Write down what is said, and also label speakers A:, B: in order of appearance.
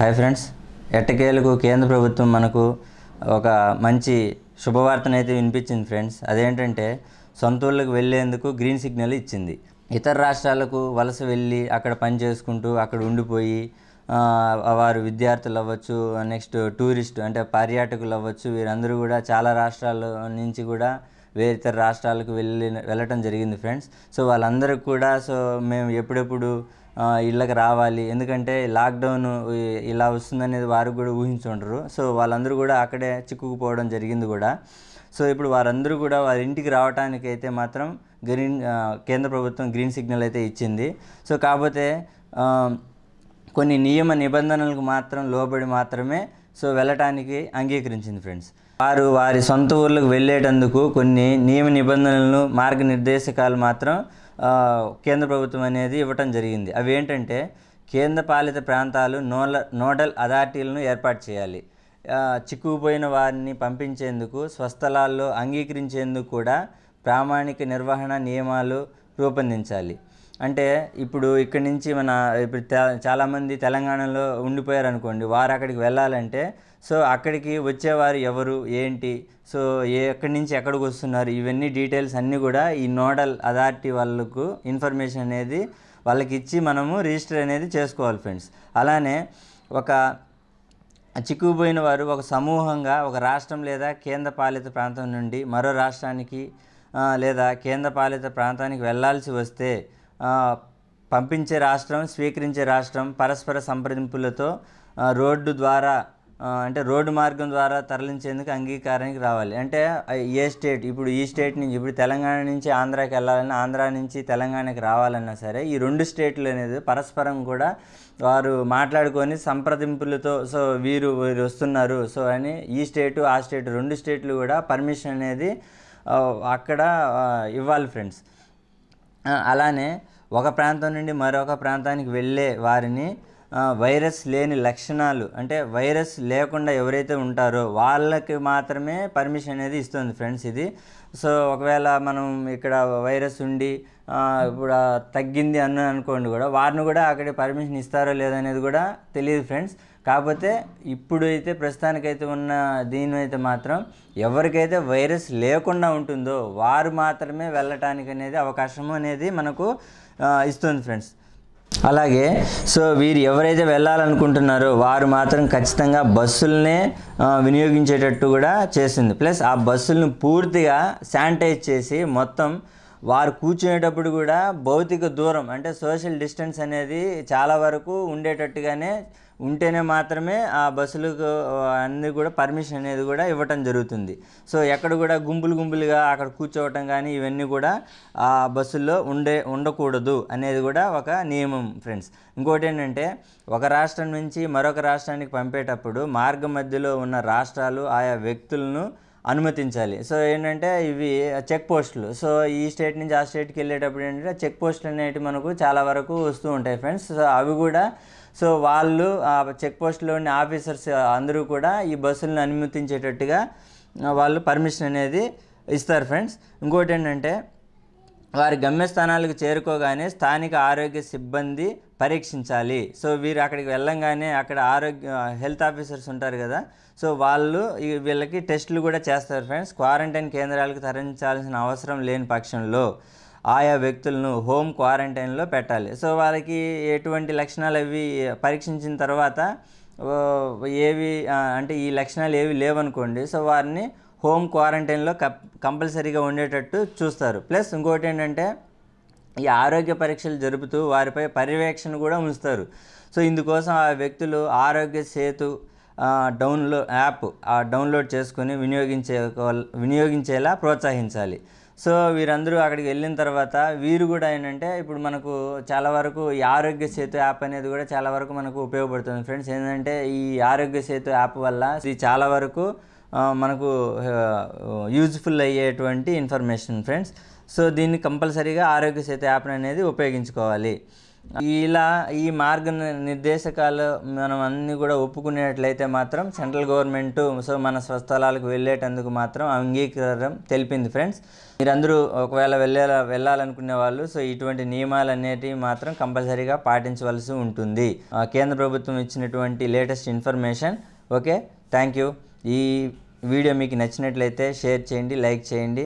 A: hi friends ఎట్టకేలకు కేంద్ర ప్రభుత్వం మనకు ఒక మంచి శుభవార్తనైతే వినిపించింది ఫ్రెండ్స్ అదేంటంటే సొంత ఊళ్ళకు వెళ్ళేందుకు గ్రీన్ సిగ్నల్ ఇచ్చింది ఇతర రాష్ట్రాలకు వలస వెళ్ళి అక్కడ పని చేసుకుంటూ అక్కడ ఉండిపోయి వారు విద్యార్థులు అవ్వచ్చు నెక్స్ట్ టూరిస్ట్ అంటే పర్యాటకులు అవ్వచ్చు వీరందరూ కూడా చాలా రాష్ట్రాల నుంచి కూడా వేరే ఇతర రాష్ట్రాలకు వెళ్ళి వెళ్ళటం జరిగింది ఫ్రెండ్స్ సో వాళ్ళందరికీ కూడా సో మేము ఎప్పుడెప్పుడు ఇళ్ళకి రావాలి ఎందుకంటే లాక్డౌన్ ఇలా వస్తుందనేది వారు కూడా ఊహించుండరు సో వాళ్ళందరూ కూడా అక్కడే చిక్కుకుపోవడం జరిగింది కూడా సో ఇప్పుడు వారందరూ కూడా వారి ఇంటికి రావడానికి అయితే మాత్రం గ్రీన్ కేంద్ర ప్రభుత్వం గ్రీన్ సిగ్నల్ అయితే ఇచ్చింది సో కాకపోతే కొన్ని నియమ నిబంధనలకు మాత్రం లోబడి మాత్రమే సో వెళ్ళటానికి అంగీకరించింది ఫ్రెండ్స్ వారు వారి సొంత ఊర్లకు వెళ్ళేటందుకు కొన్ని నియమ నిబంధనలను మార్గనిర్దేశకాలు మాత్రం కేంద్ర ప్రభుత్వం అనేది ఇవ్వటం జరిగింది అవి ఏంటంటే కేంద్ర పాలిత ప్రాంతాలు నోల నోడల్ అథారిటీలను ఏర్పాటు చేయాలి చిక్కుకుపోయిన వారిని పంపించేందుకు స్వస్థలాల్లో అంగీకరించేందుకు కూడా ప్రామాణిక నిర్వహణ నియమాలు రూపొందించాలి అంటే ఇప్పుడు ఇక్కడ నుంచి మన ఇప్పుడు చాలామంది తెలంగాణలో ఉండిపోయారు అనుకోండి వారు అక్కడికి వెళ్ళాలంటే సో అక్కడికి వచ్చేవారు ఎవరు ఏంటి సో ఏ ఎక్కడి నుంచి ఎక్కడికి వస్తున్నారు ఇవన్నీ డీటెయిల్స్ అన్నీ కూడా ఈ నోడల్ అథారిటీ వాళ్ళకు ఇన్ఫర్మేషన్ అనేది వాళ్ళకి ఇచ్చి మనము రిజిస్టర్ అనేది చేసుకోవాలి ఫ్రెండ్స్ అలానే ఒక చిక్కుపోయిన వారు ఒక సమూహంగా ఒక రాష్ట్రం లేదా కేంద్ర పాలిత ప్రాంతం నుండి మరో రాష్ట్రానికి లేదా కేంద్ర పాలిత ప్రాంతానికి వెళ్ళాల్సి వస్తే పంపించే రాష్ట్రం స్వీకరించే రాష్ట్రం పరస్పర సంప్రదింపులతో రోడ్డు ద్వారా అంటే రోడ్డు మార్గం ద్వారా తరలించేందుకు అంగీకారానికి రావాలి అంటే ఏ స్టేట్ ఇప్పుడు ఈ స్టేట్ నుంచి ఇప్పుడు తెలంగాణ నుంచి ఆంధ్రాకి వెళ్ళాలన్నా ఆంధ్ర నుంచి తెలంగాణకి రావాలన్నా సరే ఈ రెండు స్టేట్లు అనేది పరస్పరం కూడా వారు మాట్లాడుకొని సంప్రదింపులతో సో వీరు వీరు వస్తున్నారు సో అని ఈ స్టేటు ఆ స్టేట్ రెండు స్టేట్లు కూడా పర్మిషన్ అనేది అక్కడ ఇవ్వాలి ఫ్రెండ్స్ అలానే ఒక ప్రాంతం నుండి మరొక ప్రాంతానికి వెళ్ళే వారిని వైరస్ లేని లక్షణాలు అంటే వైరస్ లేకుండా ఎవరైతే ఉంటారో వాళ్ళకి మాత్రమే పర్మిషన్ అనేది ఇస్తుంది ఫ్రెండ్స్ ఇది సో ఒకవేళ మనం ఇక్కడ వైరస్ ఉండి ఇప్పుడు తగ్గింది అన్న అనుకోండి కూడా వారిని కూడా అక్కడ పర్మిషన్ ఇస్తారో లేదనేది కూడా తెలియదు ఫ్రెండ్స్ కాకపోతే ఇప్పుడైతే ప్రస్తుతానికైతే ఉన్న దీనిమైతే మాత్రం ఎవరికైతే వైరస్ లేకుండా ఉంటుందో వారు మాత్రమే వెళ్ళటానికి అనేది అవకాశం అనేది మనకు ఇస్తుంది ఫ్రెండ్స్ అలాగే సో వీరు ఎవరైతే వెళ్ళాలనుకుంటున్నారో వారు మాత్రం ఖచ్చితంగా బస్సులనే వినియోగించేటట్టు కూడా చేసింది ప్లస్ ఆ బస్సులను పూర్తిగా శానిటైజ్ చేసి మొత్తం వారు కూర్చునేటప్పుడు కూడా భౌతిక దూరం అంటే సోషల్ డిస్టెన్స్ అనేది చాలా వరకు ఉండేటట్టుగానే ఉంటేనే మాత్రమే ఆ బస్సులకు అన్ని కూడా పర్మిషన్ అనేది కూడా ఇవ్వటం జరుగుతుంది సో ఎక్కడ కూడా గుంపులు గుంపులుగా అక్కడ కూర్చోవటం కానీ ఇవన్నీ కూడా ఆ బస్సుల్లో ఉండే ఉండకూడదు అనేది కూడా ఒక నియమం ఫ్రెండ్స్ ఇంకోటి ఏంటంటే ఒక రాష్ట్రం నుంచి మరొక రాష్ట్రానికి పంపేటప్పుడు మార్గ మధ్యలో ఉన్న రాష్ట్రాలు ఆయా వ్యక్తులను అనుమతించాలి సో ఏంటంటే ఇవి చెక్ పోస్టులు సో ఈ స్టేట్ నుంచి ఆ స్టేట్కి వెళ్ళేటప్పుడు ఏంటంటే చెక్ పోస్టులు అనేవి మనకు చాలా వరకు వస్తూ ఉంటాయి ఫ్రెండ్స్ సో అవి కూడా సో వాళ్ళు ఆ చెక్ పోస్టులోని ఆఫీసర్స్ అందరూ కూడా ఈ బస్సులను అనుమతించేటట్టుగా వాళ్ళు పర్మిషన్ అనేది ఇస్తారు ఫ్రెండ్స్ ఇంకోటి ఏంటంటే వారి గమ్యస్థానాలకు చేరుకోగానే స్థానిక ఆరోగ్య సిబ్బంది పరీక్షించాలి సో వీరు అక్కడికి వెళ్ళంగానే అక్కడ ఆరోగ్య హెల్త్ ఆఫీసర్స్ ఉంటారు కదా సో వాళ్ళు వీళ్ళకి టెస్టులు కూడా చేస్తారు ఫ్రెండ్స్ క్వారంటైన్ కేంద్రాలకు తరలించాల్సిన అవసరం లేని పక్షంలో ఆయా వ్యక్తులను హోమ్ క్వారంటైన్లో పెట్టాలి సో వాళ్ళకి ఎటువంటి లక్షణాలు అవి పరీక్షించిన తర్వాత ఏవి అంటే ఈ లక్షణాలు ఏవి లేవనుకోండి సో వారిని హోమ్ క్వారంటైన్లో కంపల్సరీగా ఉండేటట్టు చూస్తారు ప్లస్ ఇంకోటి ఏంటంటే ఈ ఆరోగ్య పరీక్షలు జరుపుతూ వారిపై పర్యవేక్షణ కూడా ఉంచుతారు సో ఇందుకోసం ఆ వ్యక్తులు ఆరోగ్య సేతు డౌన్లో యాప్ డౌన్లోడ్ చేసుకుని వినియోగించే వినియోగించేలా ప్రోత్సహించాలి సో వీరందరూ అక్కడికి వెళ్ళిన తర్వాత వీరు కూడా ఏంటంటే ఇప్పుడు మనకు చాలా వరకు ఈ ఆరోగ్య సేతు యాప్ అనేది కూడా చాలా వరకు మనకు ఉపయోగపడుతుంది ఫ్రెండ్స్ ఏంటంటే ఈ ఆరోగ్య సేతు యాప్ వల్ల ఇది చాలా వరకు మనకు యూజ్ఫుల్ అయ్యేటువంటి ఇన్ఫర్మేషన్ ఫ్రెండ్స్ సో దీన్ని కంపల్సరీగా ఆరోగ్య సేతు యాప్ అనేది ఉపయోగించుకోవాలి ఇలా ఈ మార్గ నిర్దేశకాలు మనం అన్నీ కూడా ఒప్పుకునేట్లయితే మాత్రం సెంట్రల్ గవర్నమెంట్ సో మన స్వస్థలాలకు వెళ్ళేటందుకు మాత్రం అంగీకారం తెలిపింది ఫ్రెండ్స్ మీరందరూ ఒకవేళ వెళ్ళే వెళ్ళాలనుకునే వాళ్ళు సో ఇటువంటి నియమాలు అనేటివి మాత్రం కంపల్సరీగా పాటించవలసి ఉంటుంది కేంద్ర ప్రభుత్వం ఇచ్చినటువంటి latest information okay thank you ఈ వీడియో మీకు నచ్చినట్లయితే షేర్ చేయండి లైక్ చేయండి